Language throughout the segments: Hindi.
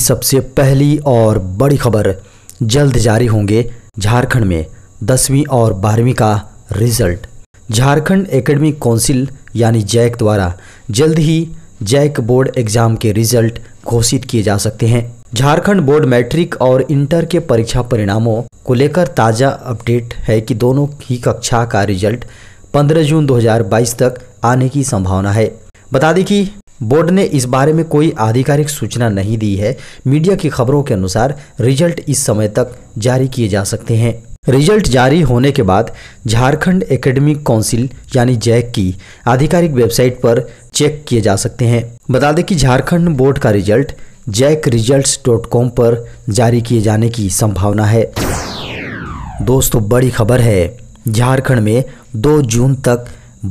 सबसे पहली और बड़ी खबर जल्द जारी होंगे झारखंड में दसवीं और बारहवीं का रिजल्ट झारखंड एकेडमिक काउंसिल यानी जैक द्वारा जल्द ही जैक बोर्ड एग्जाम के रिजल्ट घोषित किए जा सकते हैं झारखंड बोर्ड मैट्रिक और इंटर के परीक्षा परिणामों को लेकर ताज़ा अपडेट है कि दोनों ही कक्षा का रिजल्ट 15 जून 2022 तक आने की संभावना है बता दें कि बोर्ड ने इस बारे में कोई आधिकारिक सूचना नहीं दी है मीडिया की खबरों के अनुसार रिजल्ट इस समय तक जारी किए जा सकते हैं रिजल्ट जारी होने के बाद झारखंड एकेडमिक काउंसिल यानी जैक की आधिकारिक वेबसाइट पर चेक किए जा सकते हैं बता दें कि झारखंड बोर्ड का result JAC result dot com पर जारी किए जाने की संभावना है दोस्तों बड़ी खबर है झारखंड में 2 जून तक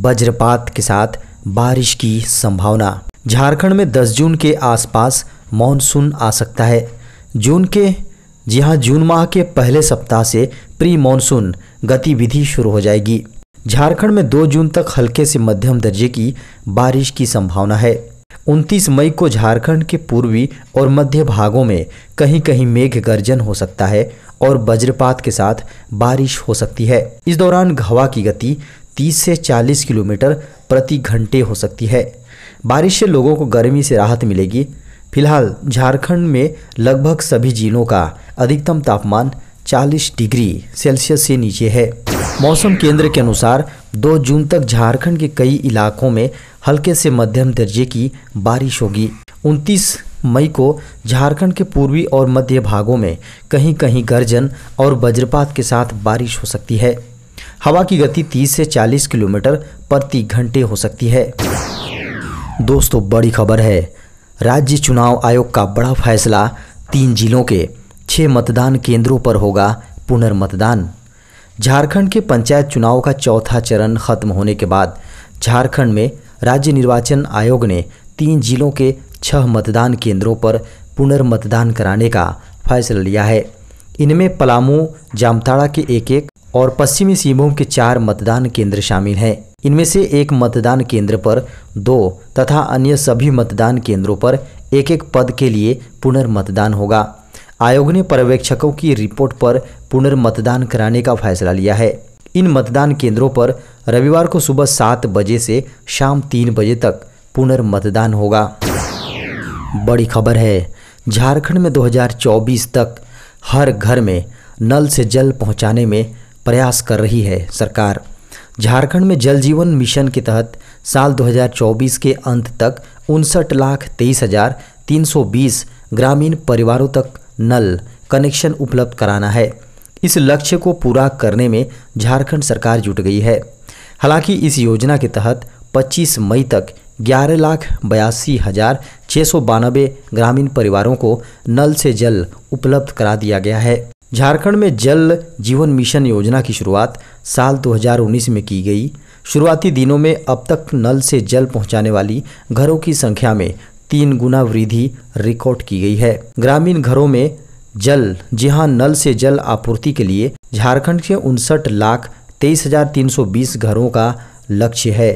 वज्रपात के साथ बारिश की संभावना झारखंड में 10 जून के आसपास मानसून आ सकता है जून के हाँ जून माह के पहले सप्ताह से प्री मॉनसून गतिविधि शुरू हो जाएगी झारखंड में 2 जून तक हल्के से मध्यम दर्जे की बारिश की संभावना है 29 मई को झारखंड के पूर्वी और मध्य भागों में कहीं कहीं मेघ गर्जन हो सकता है और वज्रपात के साथ बारिश हो सकती है इस दौरान हवा की गति 30 से 40 किलोमीटर प्रति घंटे हो सकती है बारिश से लोगों को गर्मी से राहत मिलेगी फिलहाल झारखंड में लगभग सभी जिलों का अधिकतम तापमान 40 डिग्री सेल्सियस से नीचे है मौसम केंद्र के अनुसार 2 जून तक झारखंड के कई इलाकों में हल्के से मध्यम दर्जे की बारिश होगी 29 मई को झारखंड के पूर्वी और मध्य भागों में कहीं कहीं गर्जन और वज्रपात के साथ बारिश हो सकती है हवा की गति 30 से 40 किलोमीटर प्रति घंटे हो सकती है दोस्तों बड़ी खबर है राज्य चुनाव आयोग का बड़ा फैसला तीन जिलों के छः मतदान केंद्रों पर होगा पुनर्मतदान झारखंड के पंचायत चुनाव का चौथा चरण खत्म होने के बाद झारखंड में राज्य निर्वाचन आयोग ने तीन जिलों के छह मतदान केंद्रों पर पुनर्मतदान कराने का फैसला लिया है इनमें पलामू जामताड़ा के एक एक और पश्चिमी सिंहभूम के चार मतदान केंद्र शामिल हैं इनमें से एक मतदान केंद्र पर दो तथा अन्य सभी मतदान केंद्रों पर एक एक पद के लिए पुनर्मतदान होगा आयोग ने पर्यवेक्षकों की रिपोर्ट पर पुनर्मतदान कराने का फैसला लिया है इन मतदान केंद्रों पर रविवार को सुबह सात बजे से शाम तीन बजे तक पुनर्मतदान होगा बड़ी खबर है झारखंड में 2024 तक हर घर में नल से जल पहुंचाने में प्रयास कर रही है सरकार झारखंड में जल जीवन मिशन के तहत साल 2024 के अंत तक उनसठ लाख तेईस हज़ार तीन सौ बीस ग्रामीण परिवारों तक नल कनेक्शन उपलब्ध कराना है इस लक्ष्य को पूरा करने में झारखंड सरकार जुट गई है हालांकि इस योजना के तहत 25 मई तक ग्यारह लाख बयासी हज़ार छः सौ बानबे ग्रामीण परिवारों को नल से जल उपलब्ध करा दिया गया है झारखंड में जल जीवन मिशन योजना की शुरुआत साल 2019 में की गई शुरुआती दिनों में अब तक नल से जल पहुंचाने वाली घरों की संख्या में तीन गुना वृद्धि रिकॉर्ड की गई है ग्रामीण घरों में जल जी हाँ नल से जल आपूर्ति के लिए झारखंड के उनसठ लाख तेईस हजार तीन सौ बीस घरों का लक्ष्य है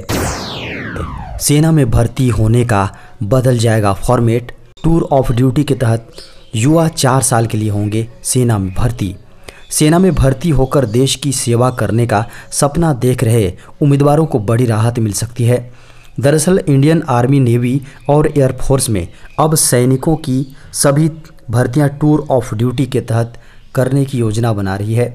सेना में भर्ती होने का बदल जाएगा फॉर्मेट टूर ऑफ ड्यूटी के तहत युवा चार साल के लिए होंगे सेना में भर्ती सेना में भर्ती होकर देश की सेवा करने का सपना देख रहे उम्मीदवारों को बड़ी राहत मिल सकती है दरअसल इंडियन आर्मी नेवी और एयरफोर्स में अब सैनिकों की सभी भर्तियां टूर ऑफ ड्यूटी के तहत करने की योजना बना रही है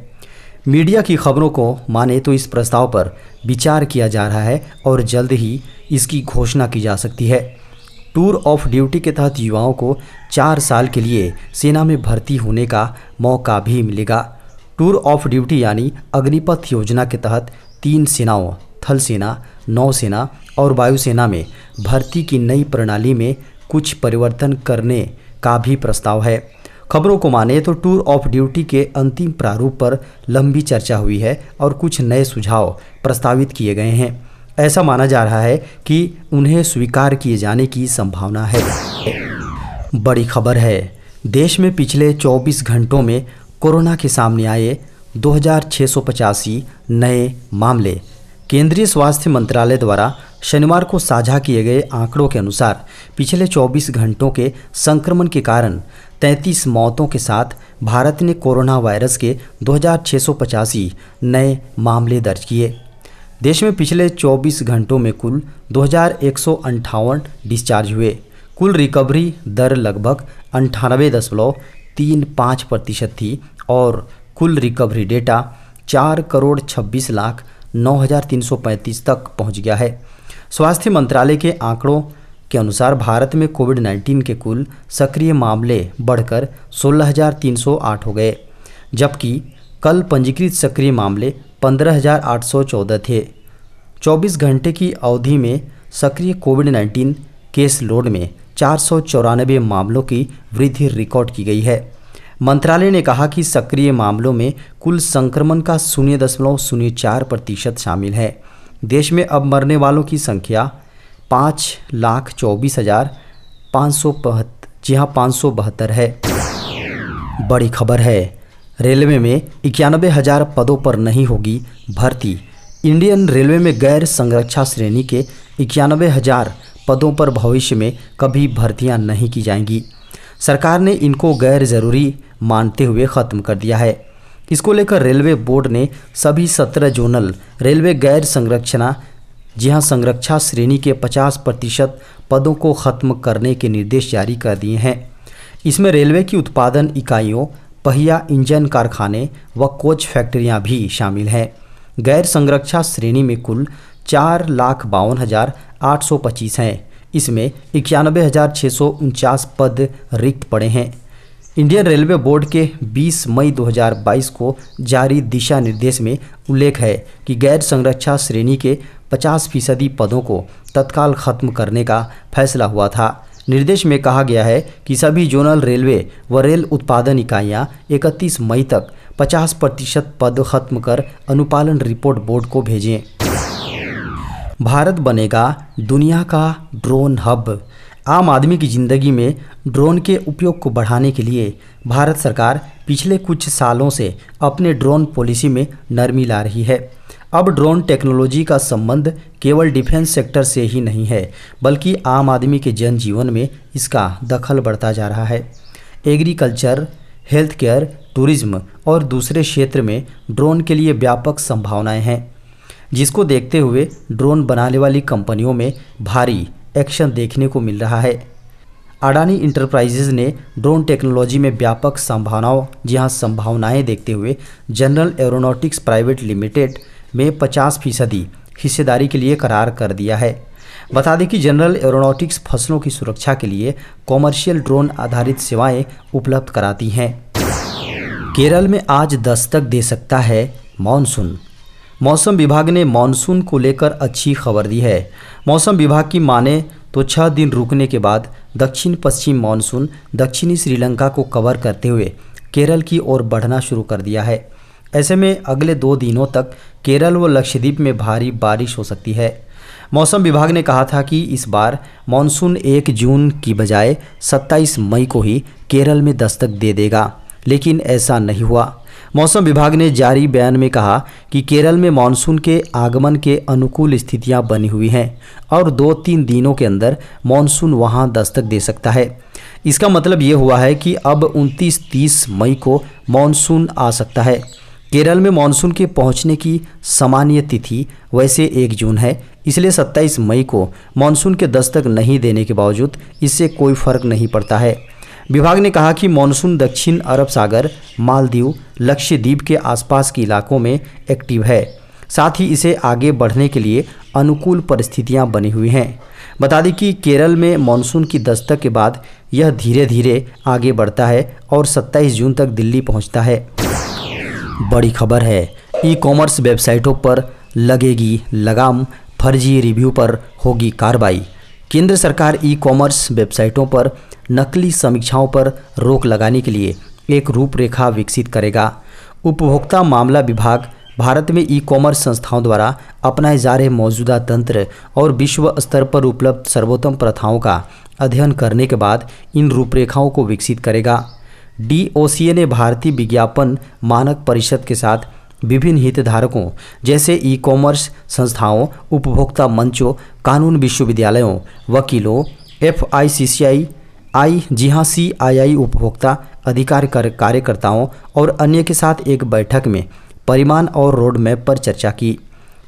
मीडिया की खबरों को माने तो इस प्रस्ताव पर विचार किया जा रहा है और जल्द ही इसकी घोषणा की जा सकती है टूर ऑफ ड्यूटी के तहत युवाओं को चार साल के लिए सेना में भर्ती होने का मौका भी मिलेगा टूर ऑफ ड्यूटी यानी अग्निपथ योजना के तहत तीन सेनाओं थल सेना नौसेना और वायुसेना में भर्ती की नई प्रणाली में कुछ परिवर्तन करने का भी प्रस्ताव है खबरों को माने तो टूर ऑफ ड्यूटी के अंतिम प्रारूप पर लंबी चर्चा हुई है और कुछ नए सुझाव प्रस्तावित किए गए हैं ऐसा माना जा रहा है कि उन्हें स्वीकार किए जाने की संभावना है बड़ी खबर है देश में पिछले 24 घंटों में कोरोना के सामने आए दो नए मामले केंद्रीय स्वास्थ्य मंत्रालय द्वारा शनिवार को साझा किए गए आंकड़ों के अनुसार पिछले 24 घंटों के संक्रमण के कारण 33 मौतों के साथ भारत ने कोरोना वायरस के दो नए मामले दर्ज किए देश में पिछले 24 घंटों में कुल दो डिस्चार्ज हुए कुल रिकवरी दर लगभग अंठानवे दशमलव तीन पाँच प्रतिशत थी और कुल रिकवरी डेटा चार करोड़ छब्बीस लाख नौ हज़ार तीन सौ पैंतीस तक पहुंच गया है स्वास्थ्य मंत्रालय के आंकड़ों के अनुसार भारत में कोविड 19 के कुल सक्रिय मामले बढ़कर 16,308 हो गए जबकि कल पंजीकृत सक्रिय मामले पंद्रह थे 24 घंटे की अवधि में सक्रिय कोविड 19 केस लोड में चार मामलों की वृद्धि रिकॉर्ड की गई है मंत्रालय ने कहा कि सक्रिय मामलों में कुल संक्रमण का शून्य दशमलव शून्य चार प्रतिशत शामिल है देश में अब मरने वालों की संख्या पाँच लाख चौबीस हज़ार पाँच सौ बहत्तर जी हाँ पाँच सौ बहत्तर है बड़ी खबर है रेलवे में इक्यानबे हज़ार पदों पर नहीं होगी भर्ती इंडियन रेलवे में गैर संरक्षा श्रेणी के इक्यानबे हज़ार पदों पर भविष्य में कभी भर्तियां नहीं की जाएंगी सरकार ने इनको गैर ज़रूरी मानते हुए ख़त्म कर दिया है इसको लेकर रेलवे बोर्ड ने सभी सत्रह जोनल रेलवे गैर संरक्षणा जी हाँ संरक्षा श्रेणी के 50 प्रतिशत पदों को ख़त्म करने के निर्देश जारी कर दिए हैं इसमें रेलवे की उत्पादन इकाइयों पहिया इंजन कारखाने व कोच फैक्ट्रियां भी शामिल हैं गैर संरक्षा श्रेणी में कुल चार लाख बावन हज़ार आठ सौ पच्चीस हैं इसमें इक्यानबे हज़ार छः सौ उनचास पद रिक्त पड़े हैं इंडियन रेलवे बोर्ड के 20 मई 2022 को जारी दिशा निर्देश में उल्लेख है कि गैर संरक्षा श्रेणी के 50 फीसदी पदों को तत्काल खत्म करने का फैसला हुआ था निर्देश में कहा गया है कि सभी जोनल रेलवे व रेल उत्पादन इकाइयां 31 मई तक 50 प्रतिशत पद खत्म कर अनुपालन रिपोर्ट बोर्ड को भेजें भारत बनेगा दुनिया का ड्रोन हब आम आदमी की ज़िंदगी में ड्रोन के उपयोग को बढ़ाने के लिए भारत सरकार पिछले कुछ सालों से अपने ड्रोन पॉलिसी में नरमी ला रही है अब ड्रोन टेक्नोलॉजी का संबंध केवल डिफेंस सेक्टर से ही नहीं है बल्कि आम आदमी के जनजीवन में इसका दखल बढ़ता जा रहा है एग्रीकल्चर हेल्थ केयर टूरिज्म और दूसरे क्षेत्र में ड्रोन के लिए व्यापक संभावनाएं हैं जिसको देखते हुए ड्रोन बनाने वाली कंपनियों में भारी एक्शन देखने को मिल रहा है अडानी इंटरप्राइजेज ने ड्रोन टेक्नोलॉजी में व्यापक संभावनाओं जहां संभावनाएं देखते हुए जनरल एरोनॉटिक्स प्राइवेट लिमिटेड में 50 फीसदी हिस्सेदारी के लिए करार कर दिया है बता दें कि जनरल एरोनॉटिक्स फसलों की सुरक्षा के लिए कॉमर्शियल ड्रोन आधारित सेवाएं उपलब्ध कराती हैं केरल में आज दस्तक दे सकता है मानसून मौसम विभाग ने मानसून को लेकर अच्छी खबर दी है मौसम विभाग की माने तो छह दिन रुकने के बाद दक्षिण पश्चिम मानसून दक्षिणी श्रीलंका को कवर करते हुए केरल की ओर बढ़ना शुरू कर दिया है ऐसे में अगले दो दिनों तक केरल व लक्षद्वीप में भारी बारिश हो सकती है मौसम विभाग ने कहा था कि इस बार मानसून एक जून की बजाय 27 मई को ही केरल में दस्तक दे देगा लेकिन ऐसा नहीं हुआ मौसम विभाग ने जारी बयान में कहा कि केरल में मानसून के आगमन के अनुकूल स्थितियां बनी हुई हैं और दो तीन दिनों के अंदर मानसून वहां दस्तक दे सकता है इसका मतलब ये हुआ है कि अब 29-30 मई को मानसून आ सकता है केरल में मानसून के पहुंचने की सामान्य तिथि वैसे एक जून है इसलिए 27 मई को मानसून के दस्तक नहीं देने के बावजूद इससे कोई फर्क नहीं पड़ता है विभाग ने कहा कि मानसून दक्षिण अरब सागर मालदीव लक्षद्वीप के आसपास के इलाकों में एक्टिव है साथ ही इसे आगे बढ़ने के लिए अनुकूल परिस्थितियां बनी हुई हैं बता दें कि केरल में मानसून की दस्तक के बाद यह धीरे धीरे आगे बढ़ता है और 27 जून तक दिल्ली पहुंचता है बड़ी खबर है ई कॉमर्स वेबसाइटों पर लगेगी लगाम फर्जी रिव्यू पर होगी कार्रवाई केंद्र सरकार ई कॉमर्स वेबसाइटों पर नकली समीक्षाओं पर रोक लगाने के लिए एक रूपरेखा विकसित करेगा उपभोक्ता मामला विभाग भारत में ई कॉमर्स संस्थाओं द्वारा अपनाए जा रहे मौजूदा तंत्र और विश्व स्तर पर उपलब्ध सर्वोत्तम प्रथाओं का अध्ययन करने के बाद इन रूपरेखाओं को विकसित करेगा डी ने भारतीय विज्ञापन मानक परिषद के साथ विभिन्न हितधारकों जैसे ई कॉमर्स संस्थाओं उपभोक्ता मंचों कानून विश्वविद्यालयों वकीलों एफ आई सी सी आई आई जी हाँ सी आई आई उपभोक्ता अधिकार कार्यकर्ताओं और अन्य के साथ एक बैठक में परिमाण और रोड मैप पर चर्चा की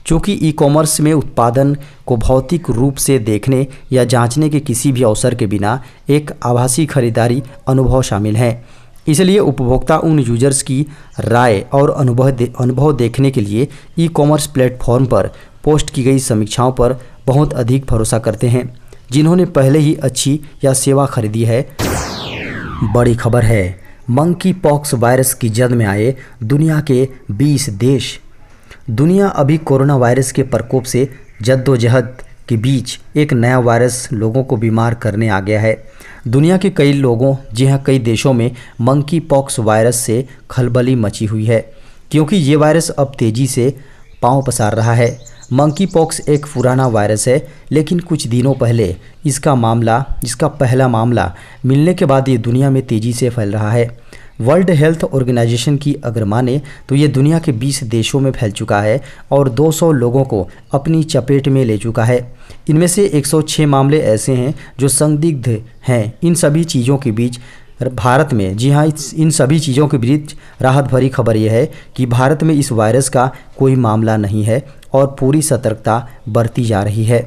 चूँकि ई कॉमर्स में उत्पादन को भौतिक रूप से देखने या जांचने के किसी भी अवसर के बिना एक आभासी खरीदारी अनुभव शामिल है इसलिए उपभोक्ता उन यूजर्स की राय और अनुभव दे, अनुभव देखने के लिए ई कॉमर्स प्लेटफॉर्म पर पोस्ट की गई समीक्षाओं पर बहुत अधिक भरोसा करते हैं जिन्होंने पहले ही अच्छी या सेवा खरीदी है बड़ी खबर है मंकी पॉक्स वायरस की जद में आए दुनिया के 20 देश दुनिया अभी कोरोना वायरस के प्रकोप से जद्दोजहद के बीच एक नया वायरस लोगों को बीमार करने आ गया है दुनिया के कई लोगों जी हाँ कई देशों में मंकी पॉक्स वायरस से खलबली मची हुई है क्योंकि ये वायरस अब तेज़ी से पाँव पसार रहा है मंकी पॉक्स एक पुराना वायरस है लेकिन कुछ दिनों पहले इसका मामला इसका पहला मामला मिलने के बाद ये दुनिया में तेज़ी से फैल रहा है वर्ल्ड हेल्थ ऑर्गेनाइजेशन की अगर माने तो ये दुनिया के 20 देशों में फैल चुका है और 200 लोगों को अपनी चपेट में ले चुका है इनमें से 106 मामले ऐसे हैं जो संदिग्ध हैं इन सभी चीज़ों के बीच भारत में जी हाँ इन सभी चीज़ों के बीच राहत भरी खबर यह है कि भारत में इस वायरस का कोई मामला नहीं है और पूरी सतर्कता बरती जा रही है